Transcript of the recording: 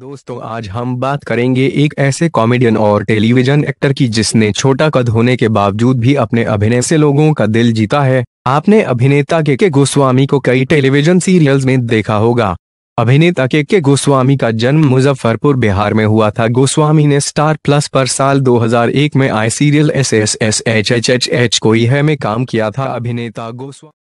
दोस्तों आज हम बात करेंगे एक ऐसे कॉमेडियन और टेलीविजन एक्टर की जिसने छोटा कद होने के बावजूद भी अपने अभिनय से लोगों का दिल जीता है आपने अभिनेता के के गोस्वामी को कई टेलीविजन सीरियल्स में देखा होगा अभिनेता के के गोस्वामी का जन्म मुजफ्फरपुर बिहार में हुआ था गोस्वामी ने स्टार प्लस पर साल 2001 में आई सीरियल एस एस एस एच एच एच एच कोई है में काम किया था अभिनेता गोस्वामी